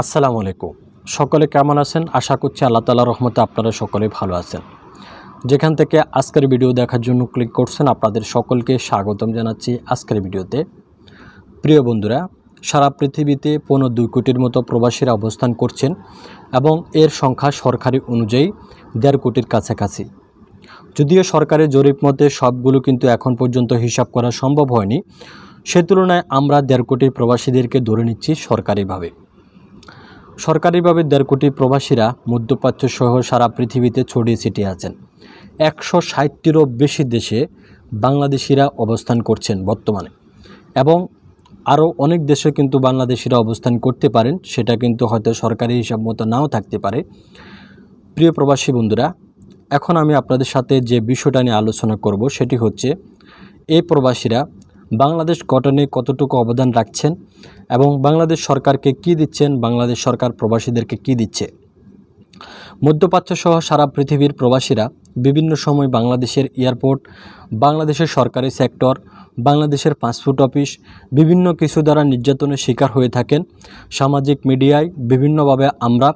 আসসালামু আলাইকুম সকলে কেমন আছেন আশা করছি আল্লাহ তালা রহমতে আপনারা সকলে ভালো আছেন যেখান থেকে আজকের ভিডিও দেখার জন্য ক্লিক করছেন আপনাদের সকলকে স্বাগতম জানাচ্ছি আজকের ভিডিওতে প্রিয় বন্ধুরা সারা পৃথিবীতে পনেরো দুই কোটির মতো প্রবাসীরা অবস্থান করছেন এবং এর সংখ্যা সরকারি অনুযায়ী দেড় কোটির কাছাকাছি যদিও সরকারের জরিপ মতে সবগুলো কিন্তু এখন পর্যন্ত হিসাব করা সম্ভব হয়নি সে তুলনায় আমরা দেড় কোটি প্রবাসীদেরকে ধরে নিচ্ছি সরকারিভাবে সরকারিভাবে দেড় কোটি প্রবাসীরা মধ্যপ্রাচ্য সহ সারা পৃথিবীতে ছড়িয়ে ছিটিয়ে আছেন একশো ষাটটিরও বেশি দেশে বাংলাদেশিরা অবস্থান করছেন বর্তমানে এবং আরও অনেক দেশে কিন্তু বাংলাদেশিরা অবস্থান করতে পারেন সেটা কিন্তু হয়তো সরকারি হিসাব মতো নাও থাকতে পারে প্রিয় প্রবাসী বন্ধুরা এখন আমি আপনাদের সাথে যে বিষয়টা নিয়ে আলোচনা করব সেটি হচ্ছে এই প্রবাসীরা বাংলাদেশ গঠনে কতটুকু অবদান রাখছেন এবং বাংলাদেশ সরকারকে কি দিচ্ছেন বাংলাদেশ সরকার প্রবাসীদেরকে কি দিচ্ছে মধ্যপ্রাচ্যসহ সারা পৃথিবীর প্রবাসীরা বিভিন্ন সময় বাংলাদেশের এয়ারপোর্ট বাংলাদেশের সরকারি সেক্টর বাংলাদেশের পাসপোর্ট অফিস বিভিন্ন কিছু দ্বারা নির্যাতনের শিকার হয়ে থাকেন সামাজিক মিডিয়ায় বিভিন্নভাবে আমরা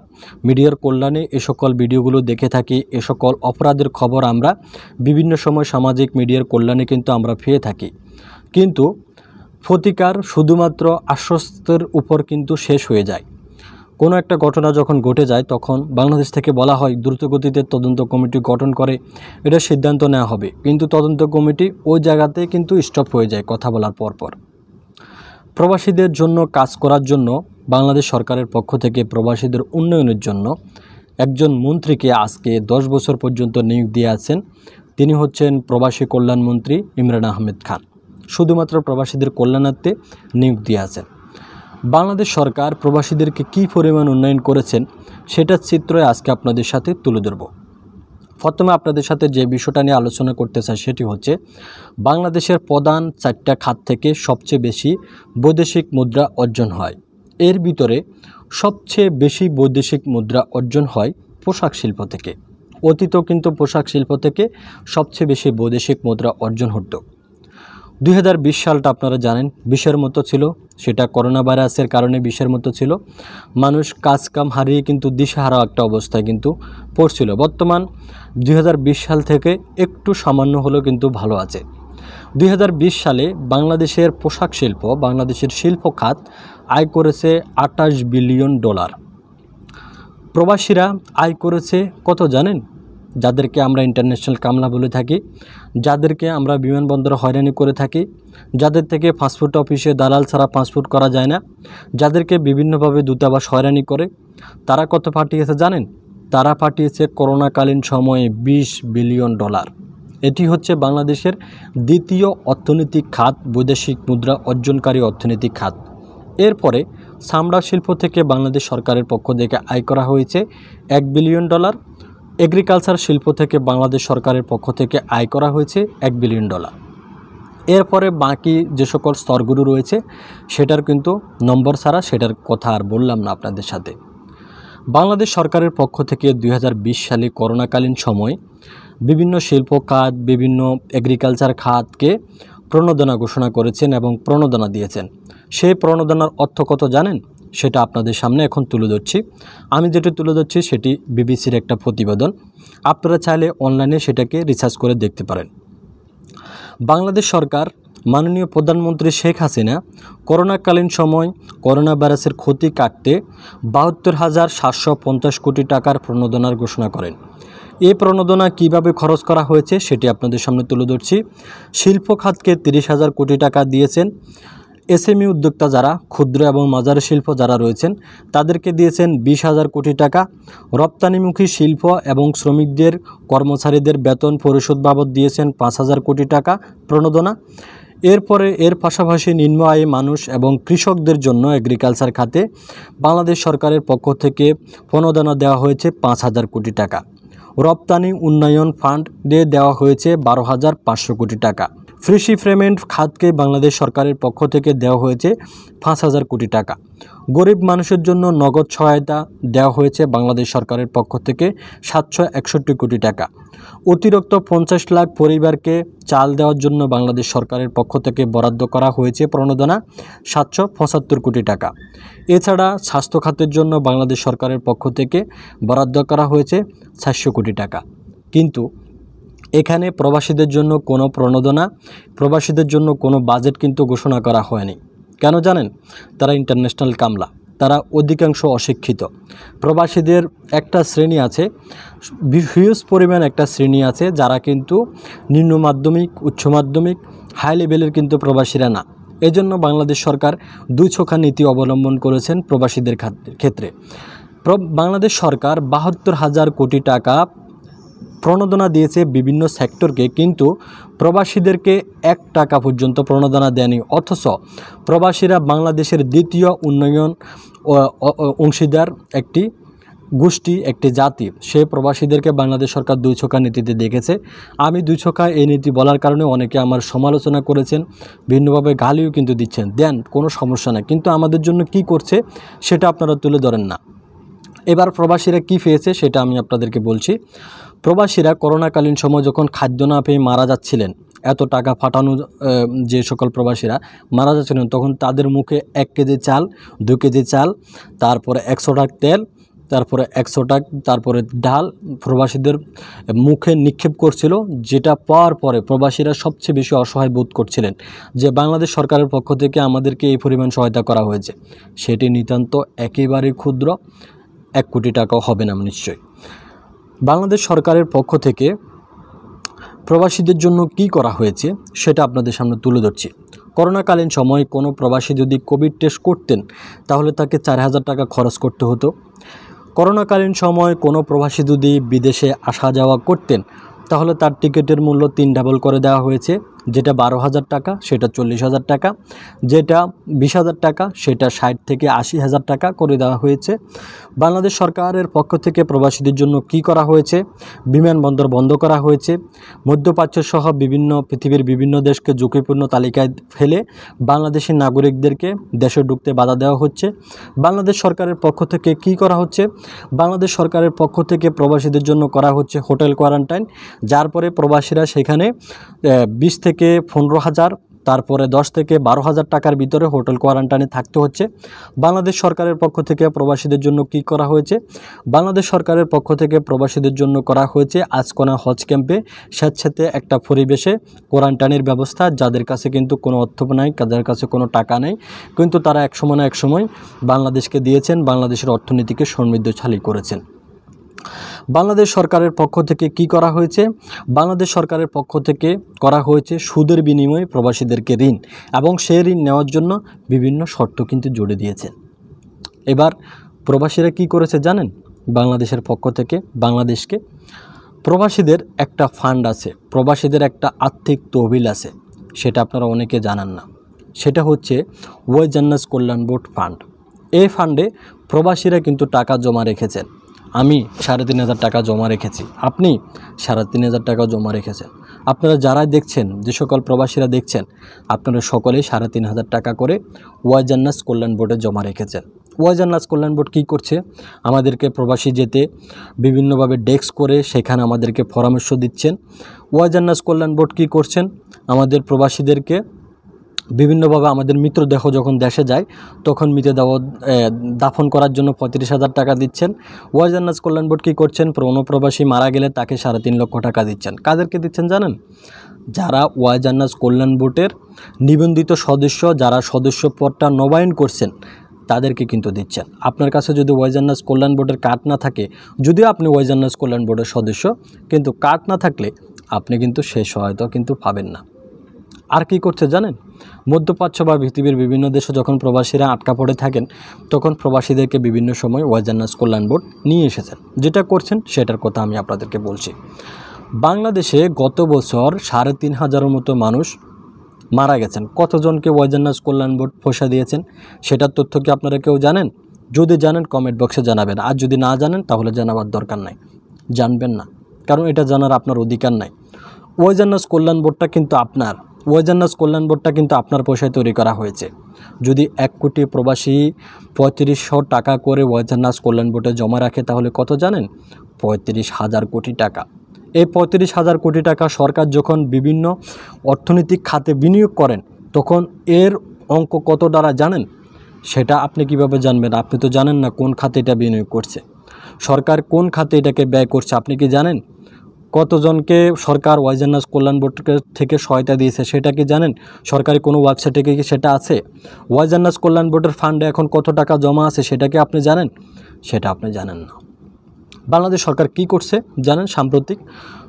মিডিয়ার কল্যাণে এ সকল ভিডিওগুলো দেখে থাকি এ সকল অপরাধের খবর আমরা বিভিন্ন সময় সামাজিক মিডিয়ার কল্যাণে কিন্তু আমরা পেয়ে থাকি কিন্তু প্রতিকার শুধুমাত্র আশ্বস্তের উপর কিন্তু শেষ হয়ে যায় কোনো একটা ঘটনা যখন ঘটে যায় তখন বাংলাদেশ থেকে বলা হয় দ্রুতগতিতে তদন্ত কমিটি গঠন করে এটা সিদ্ধান্ত নেওয়া হবে কিন্তু তদন্ত কমিটি ওই জায়গাতে কিন্তু স্টপ হয়ে যায় কথা বলার পরপর প্রবাসীদের জন্য কাজ করার জন্য বাংলাদেশ সরকারের পক্ষ থেকে প্রবাসীদের উন্নয়নের জন্য একজন মন্ত্রীকে আজকে দশ বছর পর্যন্ত নিয়োগ দিয়ে আছেন তিনি হচ্ছেন প্রবাসী কল্যাণমন্ত্রী ইমরান আহমেদ খান শুধুমাত্র প্রবাসীদের কল্যাণার্থে নিয়োগ দিয়ে আছে বাংলাদেশ সরকার প্রবাসীদেরকে কি পরিমাণ উন্নয়ন করেছেন সেটার চিত্রই আজকে আপনাদের সাথে তুলে ধরব প্রথমে আপনাদের সাথে যে বিষয়টা নিয়ে আলোচনা করতে চাই সেটি হচ্ছে বাংলাদেশের প্রধান চারটা খাত থেকে সবচেয়ে বেশি বৈদেশিক মুদ্রা অর্জন হয় এর ভিতরে সবচেয়ে বেশি বৈদেশিক মুদ্রা অর্জন হয় পোশাক শিল্প থেকে অতীতও কিন্তু পোশাক শিল্প থেকে সবচেয়ে বেশি বৈদেশিক মুদ্রা অর্জন হতো দুই সালটা আপনারা জানেন বিশ্বের মতো ছিল সেটা করোনা ভাইরাসের কারণে বিশ্বের মতো ছিল মানুষ কাজ কাম হারিয়ে কিন্তু দিশাহারা একটা অবস্থায় কিন্তু পড়ছিল বর্তমান দুই সাল থেকে একটু সামান্য হলেও কিন্তু ভালো আছে দুই সালে বাংলাদেশের পোশাক শিল্প বাংলাদেশের শিল্প খাত আয় করেছে আটাশ বিলিয়ন ডলার প্রবাসীরা আয় করেছে কত জানেন যাদেরকে আমরা ইন্টারন্যাশনাল কামলা বলে থাকি যাদেরকে আমরা বিমানবন্দরে হয়রানি করে থাকি যাদের থেকে পাসপোর্ট অফিসে দালাল ছাড়া পাসপোর্ট করা যায় না যাদেরকে বিভিন্নভাবে দূতাবাস হয়রানি করে তারা কত পাঠিয়েছে জানেন তারা পাঠিয়েছে করোনাকালীন সময়ে ২০ বিলিয়ন ডলার এটি হচ্ছে বাংলাদেশের দ্বিতীয় অর্থনৈতিক খাত বৈদেশিক মুদ্রা অর্জনকারী অর্থনৈতিক খাত এরপরে চামড়া শিল্প থেকে বাংলাদেশ সরকারের পক্ষ থেকে আয় করা হয়েছে এক বিলিয়ন ডলার এগ্রিকালচার শিল্প থেকে বাংলাদেশ সরকারের পক্ষ থেকে আয় করা হয়েছে এক বিলিয়ন ডলার এরপরে বাকি যে সকল স্তরগুলো রয়েছে সেটার কিন্তু নম্বর ছাড়া সেটার কথা আর বললাম না আপনাদের সাথে বাংলাদেশ সরকারের পক্ষ থেকে দুই সালে করোনাকালীন সময় বিভিন্ন শিল্প খাত বিভিন্ন এগ্রিকালচার খাতকে প্রণোদনা ঘোষণা করেছেন এবং প্রণোদনা দিয়েছেন সেই প্রণোদনার অর্থ কত জানেন সেটা আপনাদের সামনে এখন তুলে ধরছি আমি যেটা তুলে ধরছি সেটি বিবিসির একটা প্রতিবেদন আপনারা চাইলে অনলাইনে সেটাকে রিসার্চ করে দেখতে পারেন বাংলাদেশ সরকার মাননীয় প্রধানমন্ত্রী শেখ হাসিনা করোনাকালীন সময় করোনা ভাইরাসের ক্ষতি কাটতে বাহাত্তর হাজার সাতশো পঞ্চাশ কোটি টাকার প্রণোদনার ঘোষণা করেন এই প্রণোদনা কিভাবে খরচ করা হয়েছে সেটি আপনাদের সামনে তুলে ধরছি শিল্প খাতকে তিরিশ হাজার কোটি টাকা দিয়েছেন এসএমই উদ্যোক্তা যারা ক্ষুদ্র এবং মাজার শিল্প যারা রয়েছেন তাদেরকে দিয়েছেন বিশ হাজার কোটি টাকা রপ্তানিমুখী শিল্প এবং শ্রমিকদের কর্মচারীদের বেতন পরিশোধ বাবদ দিয়েছেন পাঁচ হাজার কোটি টাকা প্রণোদনা এরপরে এর পাশাপাশি নিম্ন আয়ে মানুষ এবং কৃষকদের জন্য এগ্রিকালচার খাতে বাংলাদেশ সরকারের পক্ষ থেকে প্রণোদনা দেওয়া হয়েছে পাঁচ হাজার কোটি টাকা রপ্তানি উন্নয়ন ফান্ড দিয়ে দেওয়া হয়েছে বারো হাজার পাঁচশো কোটি টাকা ফ্রি ফ্রেমেন্ট খাতকে বাংলাদেশ সরকারের পক্ষ থেকে দেওয়া হয়েছে পাঁচ হাজার কোটি টাকা গরিব মানুষের জন্য নগদ সহায়তা দেওয়া হয়েছে বাংলাদেশ সরকারের পক্ষ থেকে সাতশো একষট্টি কোটি টাকা অতিরিক্ত পঞ্চাশ লাখ পরিবারকে চাল দেওয়ার জন্য বাংলাদেশ সরকারের পক্ষ থেকে বরাদ্দ করা হয়েছে প্রণোদনা সাতশো পঁচাত্তর কোটি টাকা এছাড়া স্বাস্থ্য খাতের জন্য বাংলাদেশ সরকারের পক্ষ থেকে বরাদ্দ করা হয়েছে সাতশো কোটি টাকা কিন্তু এখানে প্রবাসীদের জন্য কোনো প্রণোদনা প্রবাসীদের জন্য কোনো বাজেট কিন্তু ঘোষণা করা হয়নি কেন জানেন তারা ইন্টারন্যাশনাল কামলা তারা অধিকাংশ অশিক্ষিত প্রবাসীদের একটা শ্রেণী আছে হিউজ পরিমাণ একটা শ্রেণী আছে যারা কিন্তু নিম্ন মাধ্যমিক উচ্চ মাধ্যমিক হাই লেভেলের কিন্তু প্রবাসীরা না এজন্য বাংলাদেশ সরকার দুই ছোখা নীতি অবলম্বন করেছেন প্রবাসীদের ক্ষেত্রে বাংলাদেশ সরকার বাহাত্তর হাজার কোটি টাকা প্রণোদনা দিয়েছে বিভিন্ন সেক্টরকে কিন্তু প্রবাসীদেরকে এক টাকা পর্যন্ত প্রণোদনা দেয়নি অথচ প্রবাসীরা বাংলাদেশের দ্বিতীয় উন্নয়ন অংশীদার একটি গোষ্ঠী একটি জাতি সে প্রবাসীদেরকে বাংলাদেশ সরকার দুই ছকা নীতিতে দেখেছে আমি দুই ছকা এই নীতি বলার কারণে অনেকে আমার সমালোচনা করেছেন ভিন্নভাবে গালিও কিন্তু দিচ্ছেন দেন কোনো সমস্যা না কিন্তু আমাদের জন্য কি করছে সেটা আপনারা তুলে ধরেন না এবার প্রবাসীরা কি পেয়েছে সেটা আমি আপনাদেরকে বলছি প্রবাসীরা করোনাকালীন সময় যখন খাদ্য না পেয়ে মারা যাচ্ছিলেন এত টাকা ফাটানো যে সকল প্রবাসীরা মারা যাচ্ছিলেন তখন তাদের মুখে এক কেজি চাল দু কেজি চাল তারপরে একশো টাক তেল তারপরে একশো টাক তারপরে ডাল প্রবাসীদের মুখে নিক্ষেপ করছিল যেটা পাওয়ার পরে প্রবাসীরা সবচেয়ে বেশি অসহায় বোধ করছিলেন যে বাংলাদেশ সরকারের পক্ষ থেকে আমাদেরকে এই পরিমাণ সহায়তা করা হয়েছে সেটি নিতান্ত একেবারেই ক্ষুদ্র এক কোটি টাকাও হবে না নিশ্চয়ই বাংলাদেশ সরকারের পক্ষ থেকে প্রবাসীদের জন্য কি করা হয়েছে সেটা আপনাদের সামনে তুলে ধরছি করোনাকালীন সময়ে কোনো প্রবাসী যদি কোভিড টেস্ট করতেন তাহলে তাকে চার হাজার টাকা খরচ করতে হতো করোনাকালীন সময়ে কোনো প্রবাসী যদি বিদেশে আসা যাওয়া করতেন তাহলে তার টিকিটের মূল্য তিন ডাবল করে দেওয়া হয়েছে যেটা বারো হাজার টাকা সেটা চল্লিশ হাজার টাকা যেটা বিশ হাজার টাকা সেটা ষাট থেকে আশি হাজার টাকা করে দেওয়া হয়েছে বাংলাদেশ সরকারের পক্ষ থেকে প্রবাসীদের জন্য কি করা হয়েছে বিমানবন্দর বন্ধ করা হয়েছে মধ্যপ্রাচ্য সহ বিভিন্ন পৃথিবীর বিভিন্ন দেশকে ঝুঁকিপূর্ণ তালিকায় ফেলে বাংলাদেশি নাগরিকদেরকে দেশে ঢুকতে বাধা দেওয়া হচ্ছে বাংলাদেশ সরকারের পক্ষ থেকে কি করা হচ্ছে বাংলাদেশ সরকারের পক্ষ থেকে প্রবাসীদের জন্য করা হচ্ছে হোটেল কোয়ারেন্টাইন যার পরে প্রবাসীরা সেখানে বিশ থেকে থেকে পনেরো হাজার তারপরে দশ থেকে বারো হাজার টাকার ভিতরে হোটেল কোয়ারেন্টাইনে থাকতে হচ্ছে বাংলাদেশ সরকারের পক্ষ থেকে প্রবাসীদের জন্য কি করা হয়েছে বাংলাদেশ সরকারের পক্ষ থেকে প্রবাসীদের জন্য করা হয়েছে আজকোনা হজ ক্যাম্পে স্বেচ্ছাতে একটা পরিবেশে কোয়ারেন্টাইনের ব্যবস্থা যাদের কাছে কিন্তু কোনো অর্থ নাই যাদের কাছে কোনো টাকা নেই কিন্তু তারা একসময় না একসময় বাংলাদেশকে দিয়েছেন বাংলাদেশের অর্থনীতিকে সমৃদ্ধশালী করেছেন বাংলাদেশ সরকারের পক্ষ থেকে কি করা হয়েছে বাংলাদেশ সরকারের পক্ষ থেকে করা হয়েছে সুদের বিনিময়ে প্রবাসীদেরকে ঋণ এবং সে ঋণ নেওয়ার জন্য বিভিন্ন শর্ত কিন্তু জুড়ে দিয়েছে এবার প্রবাসীরা কি করেছে জানেন বাংলাদেশের পক্ষ থেকে বাংলাদেশকে প্রবাসীদের একটা ফান্ড আছে প্রবাসীদের একটা আর্থিক তহবিল আছে সেটা আপনারা অনেকে জানান না সেটা হচ্ছে ওয়েজান্নাস কল্যাণ বোর্ড ফান্ড এই ফান্ডে প্রবাসীরা কিন্তু টাকা জমা রেখেছেন আমি সাড়ে তিন হাজার টাকা জমা রেখেছি আপনি সাড়ে তিন হাজার টাকা জমা রেখেছেন আপনারা যারাই দেখছেন যে সকল প্রবাসীরা দেখছেন আপনারা সকলেই সাড়ে তিন হাজার টাকা করে ওয়াজান্নাস কল্যাণ বোর্ডে জমা রেখেছেন ওয়াজান্নাস কল্যাণ বোর্ড কী করছে আমাদেরকে প্রবাসী যেতে বিভিন্নভাবে ডেস্ক করে সেখানে আমাদেরকে পরামর্শ দিচ্ছেন ওয়াজান্নাস কল্যাণ বোর্ড কী করছেন আমাদের প্রবাসীদেরকে বিভিন্নভাবে আমাদের মিত্র দেহ যখন দেশে যায় তখন মৃতদেহ দাফন করার জন্য পঁয়ত্রিশ হাজার টাকা দিচ্ছেন ওয়াজান্নাস কল্যাণ বোর্ড কী করছেন প্রণপ্রবাসী মারা গেলে তাকে সাড়ে তিন লক্ষ টাকা দিচ্ছেন কাদেরকে দিচ্ছেন জানেন যারা ওয়াজান্নাস কল্যাণ বোর্ডের নিবন্ধিত সদস্য যারা সদস্য পদটা নবায়ন করছেন তাদেরকে কিন্তু দিচ্ছেন আপনার কাছে যদি ওয়াইজান্নাস কল্যাণ বোর্ডের কার্ড না থাকে যদিও আপনি ওয়াইজান্নাস কল্যাণ বোর্ডের সদস্য কিন্তু কার্ড না থাকলে আপনি কিন্তু সেই সহায়তা কিন্তু পাবেন না আর কি করছে জানেন মধ্যপ্রাচ্য বা পৃথিবীর বিভিন্ন দেশে যখন প্রবাসীরা আটকা পড়ে থাকেন তখন প্রবাসীদেরকে বিভিন্ন সময় ওয়াজান্নাস কল্যাণ বোর্ড নিয়ে এসেছেন যেটা করছেন সেটার কথা আমি আপনাদেরকে বলছি বাংলাদেশে গত বছর সাড়ে তিন হাজারের মতো মানুষ মারা গেছেন কতজনকে ওয়াজান্নাস কল্যাণ বোর্ড ফসা দিয়েছেন সেটার তথ্য কি আপনারা কেউ জানেন যদি জানেন কমেন্ট বক্সে জানাবেন আর যদি না জানেন তাহলে জানাবার দরকার নাই জানবেন না কারণ এটা জানার আপনার অধিকার নাই ওয়াজান্নাস কল্যাণ বোর্ডটা কিন্তু আপনার ওয়েজান্নাস কল্যাণ বোর্ডটা কিন্তু আপনার পয়সায় তৈরি করা হয়েছে যদি এক কোটি প্রবাসী পঁয়ত্রিশশো টাকা করে ওয়েজান্নাস কল্যাণ বোর্ডে জমা রাখে তাহলে কত জানেন পঁয়ত্রিশ হাজার কোটি টাকা এই পঁয়ত্রিশ হাজার কোটি টাকা সরকার যখন বিভিন্ন অর্থনৈতিক খাতে বিনিয়োগ করেন তখন এর অঙ্ক কত দ্বারা জানেন সেটা আপনি কিভাবে জানবেন আপনি তো জানেন না কোন খাতে এটা বিনিয়োগ করছে সরকার কোন খাতে এটাকে ব্যয় করছে আপনি কি জানেন কতজনকে সরকার ওয়াইজান্নাস কল্যাণ বোর্ড থেকে সহায়তা দিয়েছে সেটা কি জানেন সরকারি কোনো ওয়েবসাইটে কি সেটা আছে ওয়াইজান্নাস কল্যাণ বোর্ডের ফান্ডে এখন কত টাকা জমা আছে সেটাকে আপনি জানেন সেটা আপনি জানেন না বাংলাদেশ সরকার কি করছে জানেন সাম্প্রতিক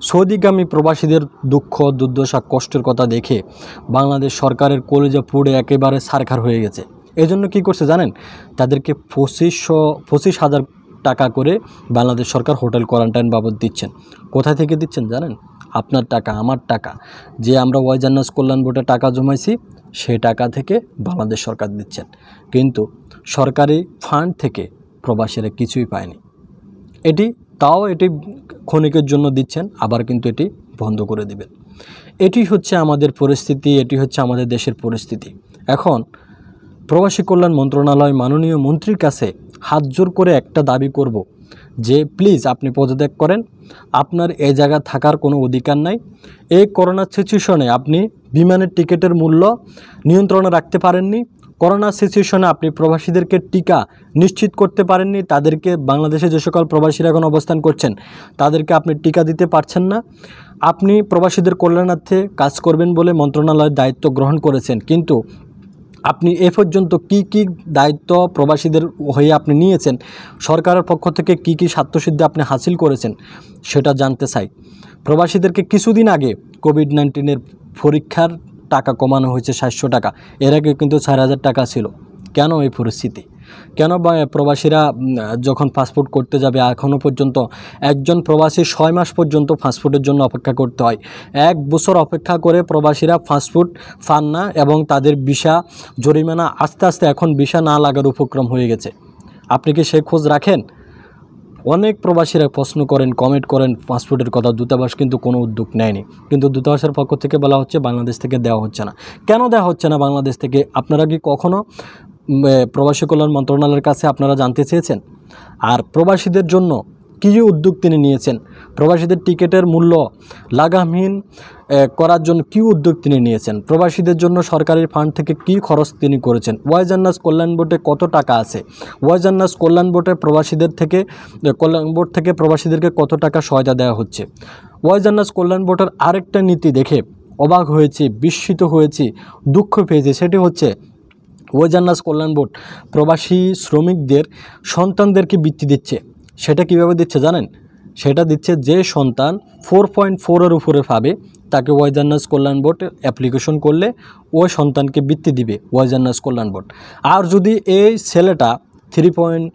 সৌদিগামী প্রবাসীদের দুঃখ দুর্দশা কষ্টের কথা দেখে বাংলাদেশ সরকারের কলেজে পড়ে একেবারে সারখার হয়ে গেছে এজন্য কি করছে জানেন তাদেরকে পঁচিশশো পঁচিশ হাজার টাকা করে বাংলাদেশ সরকার হোটেল কোয়ারেন্টাইন বাবদ দিচ্ছেন কোথা থেকে দিচ্ছেন জানেন আপনার টাকা আমার টাকা যে আমরা ওয়াইজান্নাস কল্যাণ বোর্ডে টাকা জমাইছি সে টাকা থেকে বাংলাদেশ সরকার দিচ্ছেন কিন্তু সরকারি ফান্ড থেকে প্রবাসীরা কিছুই পায়নি এটি তাও এটি ক্ষণিকের জন্য দিচ্ছেন আবার কিন্তু এটি বন্ধ করে দিবেন এটি হচ্ছে আমাদের পরিস্থিতি এটি হচ্ছে আমাদের দেশের পরিস্থিতি এখন প্রবাসী কল্যাণ মন্ত্রণালয় মাননীয় মন্ত্রীর কাছে হাত জোর করে একটা দাবি করব যে প্লিজ আপনি পদত্যাগ করেন আপনার এ জায়গা থাকার কোনো অধিকার নাই এই করোনা সিচুয়েশনে আপনি বিমানের টিকিটের মূল্য নিয়ন্ত্রণে রাখতে পারেননি করোনা সিচুয়েশনে আপনি প্রবাসীদেরকে টিকা নিশ্চিত করতে পারেননি তাদেরকে বাংলাদেশে যে সকল প্রবাসীরা এখন অবস্থান করছেন তাদেরকে আপনি টিকা দিতে পারছেন না আপনি প্রবাসীদের কল্যাণার্থে কাজ করবেন বলে মন্ত্রণালয়ের দায়িত্ব গ্রহণ করেছেন কিন্তু আপনি এ পর্যন্ত কি কি দায়িত্ব প্রবাসীদের হয়ে আপনি নিয়েছেন সরকারের পক্ষ থেকে কি কি স্বার্থসিদ্ধি আপনি হাসিল করেছেন সেটা জানতে চাই প্রবাসীদেরকে কিছুদিন আগে কোভিড নাইন্টিনের পরীক্ষার টাকা কমানো হয়েছে সাতশো টাকা এর আগে কিন্তু চার হাজার টাকা ছিল কেন এই পরিস্থিতি কেন প্রবাসীরা যখন পাসপোর্ট করতে যাবে এখনও পর্যন্ত একজন প্রবাসী ছয় মাস পর্যন্ত পাসপোর্টের জন্য অপেক্ষা করতে হয় এক বছর অপেক্ষা করে প্রবাসীরা পাসপোর্ট পান না এবং তাদের ভিসা জরিমানা আস্তে আস্তে এখন ভিসা না লাগার উপক্রম হয়ে গেছে আপনি কি সে খোঁজ রাখেন অনেক প্রবাসীরা প্রশ্ন করেন কমেন্ট করেন পাসপোর্টের কথা দূতাবাস কিন্তু কোনো উদ্যোগ নেয়নি কিন্তু দূতাবাসের পক্ষ থেকে বলা হচ্ছে বাংলাদেশ থেকে দেওয়া হচ্ছে না কেন দেওয়া হচ্ছে না বাংলাদেশ থেকে আপনারা কি কখনও প্রবাসী কল্যাণ মন্ত্রণালয়ের কাছে আপনারা জানতে চেয়েছেন আর প্রবাসীদের জন্য কী উদ্যোগ তিনি নিয়েছেন প্রবাসীদের টিকিটের মূল্য লাগামহীন করার জন্য কী উদ্যোগ তিনি নিয়েছেন প্রবাসীদের জন্য সরকারের ফান্ড থেকে কি খরচ তিনি করেছেন ওয়াইজান্নাস কল্যাণ বোর্ডে কত টাকা আছে ওয়াইজান্নাস কল্যাণ বোর্ডে প্রবাসীদের থেকে কল্যাণ বোর্ড থেকে প্রবাসীদেরকে কত টাকা সহায়তা দেওয়া হচ্ছে ওয়াইজান্নাস কল্যাণ বোর্ডের আরেকটা নীতি দেখে অবাক হয়েছি বিস্মিত হয়েছি দুঃখ পেয়েছে সেটি হচ্ছে ওয়েজান্নাস কল্যাণ বোর্ড প্রবাসী শ্রমিকদের সন্তানদেরকে বৃত্তি দিচ্ছে সেটা কিভাবে দিচ্ছে জানেন সেটা দিচ্ছে যে সন্তান ফোর পয়েন্ট ফোরের উপরে পাবে তাকে ওয়াইজান্নাস কল্যাণ বোর্ড অ্যাপ্লিকেশন করলে ওই সন্তানকে বৃত্তি দিবে ওয়াইজান্নাস কল্যাণ বোর্ড আর যদি এই ছেলেটা থ্রি পয়েন্ট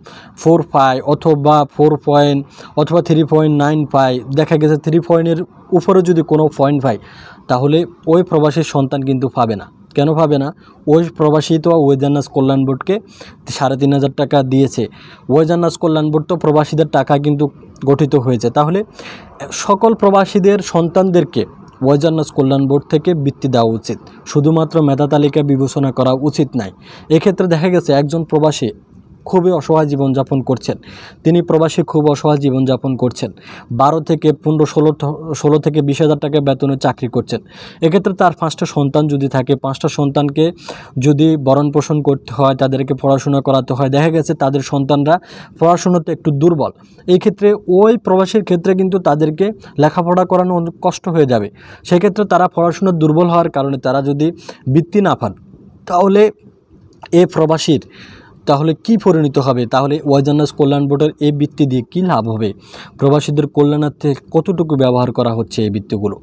ফোর পায় অথবা ফোর পয়েন্ট অথবা থ্রি পয়েন্ট নাইন পায় দেখা গেছে থ্রি পয়েন্টের উপরে যদি কোনো পয়েন্ট পায় তাহলে ওই প্রবাসীর সন্তান কিন্তু পাবে না কেন পাবে না ওই প্রবাসী তো ওয়েজান্নাস কল্যাণ বোর্ডকে সাড়ে তিন হাজার টাকা দিয়েছে ওয়েজান্নাস কল্যাণ বোর্ড তো প্রবাসীদের টাকা কিন্তু গঠিত হয়েছে তাহলে সকল প্রবাসীদের সন্তানদেরকে ওয়াজান্নাস কল্যাণ বোর্ড থেকে বৃত্তি দেওয়া উচিত শুধুমাত্র মেধা তালিকা বিবেচনা করা উচিত নয় এক্ষেত্রে দেখা গেছে একজন প্রবাসী খুবই অসহায় জীবনযাপন করছেন তিনি প্রবাসী খুব অসহায় জীবনযাপন করছেন বারো থেকে পনেরো ষোলো ষোলো থেকে বিশ হাজার টাকা বেতনে চাকরি করছেন এক্ষেত্রে তার পাঁচটা সন্তান যদি থাকে পাঁচটা সন্তানকে যদি বরণ পোষণ করতে হয় তাদেরকে পড়াশোনা করাতে হয় দেখা গেছে তাদের সন্তানরা পড়াশোনাতে একটু দুর্বল এই ক্ষেত্রে ওই প্রবাসীর ক্ষেত্রে কিন্তু তাদেরকে লেখাপড়া করানো কষ্ট হয়ে যাবে সেক্ষেত্রে তারা পড়াশোনা দুর্বল হওয়ার কারণে তারা যদি বৃত্তি না পান তাহলে এ প্রবাসীর তাহলে কি পরিণত হবে তাহলে ওয়াজান্নাস কল্যাণ বোর্ডের এই বৃত্তি দিয়ে কী লাভ হবে প্রবাসীদের কল্যাণার্থে কতটুকু ব্যবহার করা হচ্ছে এই বৃত্তিগুলো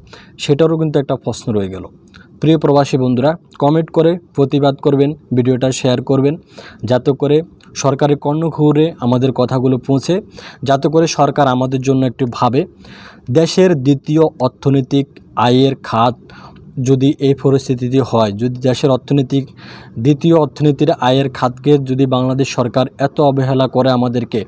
সেটারও কিন্তু একটা প্রশ্ন রয়ে গেল প্রিয় প্রবাসী বন্ধুরা কমেন্ট করে প্রতিবাদ করবেন ভিডিওটা শেয়ার করবেন যাতে করে সরকারের কর্ণঘুরে আমাদের কথাগুলো পৌঁছে যাতে করে সরকার আমাদের জন্য একটু ভাবে দেশের দ্বিতীয় অর্থনৈতিক আয়ের খাত যদি এই পরিস্থিতিটি হয় যদি দেশের অর্থনৈতিক দ্বিতীয় অর্থনীতির আয়ের খাতকে যদি বাংলাদেশ সরকার এত অবহেলা করে আমাদেরকে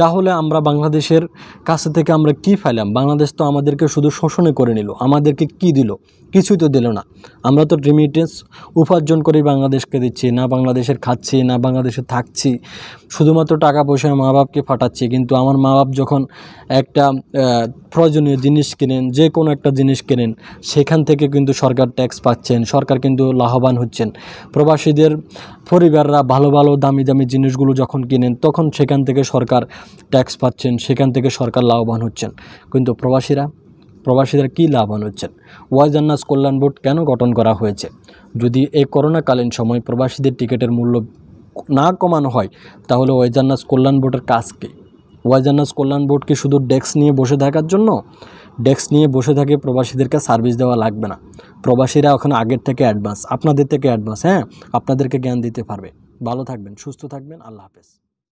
তাহলে আমরা বাংলাদেশের কাছে থেকে আমরা কি ফাইলাম বাংলাদেশ তো আমাদেরকে শুধু শোষণে করে নিল আমাদেরকে কি দিল কিছুই তো দিল না আমরা তো রিমিটেন্স উপার্জন করে বাংলাদেশকে দিচ্ছি না বাংলাদেশের খাচ্ছি না বাংলাদেশে থাকছি শুধুমাত্র টাকা পয়সা মা বাপকে ফাটাচ্ছি কিন্তু আমার মা বাপ যখন একটা প্রয়োজনীয় জিনিস কেনেন যে কোনো একটা জিনিস কেনেন সেখান থেকে কিন্তু সরকার ট্যাক্স পাচ্ছেন সরকার কিন্তু লাভবান হচ্ছেন প্রবাসীদের পরিবাররা ভালো ভালো দামি দামি জিনিসগুলো যখন কিনেন তখন সেখান থেকে সরকার ট্যাক্স পাচ্ছেন সেখান থেকে সরকার লাভবান হচ্ছেন কিন্তু প্রবাসীরা প্রবাসীদের কি লাভবান হচ্ছেন আন্নাস কল্যাণ বোর্ড কেন গঠন করা হয়েছে যদি এই করোনাকালীন সময় প্রবাসীদের টিকিটের মূল্য না কমানো হয় তাহলে আন্নাস কল্যাণ বোর্ডের কাজ কী আন্নাস কল্যাণ বোর্ড কি শুধু ডেস্ক নিয়ে বসে থাকার জন্য ডেস্ক নিয়ে বসে থাকে প্রবাসীদেরকে সার্ভিস দেওয়া লাগবে না প্রবাসীরা এখন আগের থেকে অ্যাডভান্স আপনাদের থেকে অ্যাডভান্স হ্যাঁ আপনাদেরকে জ্ঞান দিতে পারবে ভালো থাকবেন সুস্থ থাকবেন আল্লাহ হাফেজ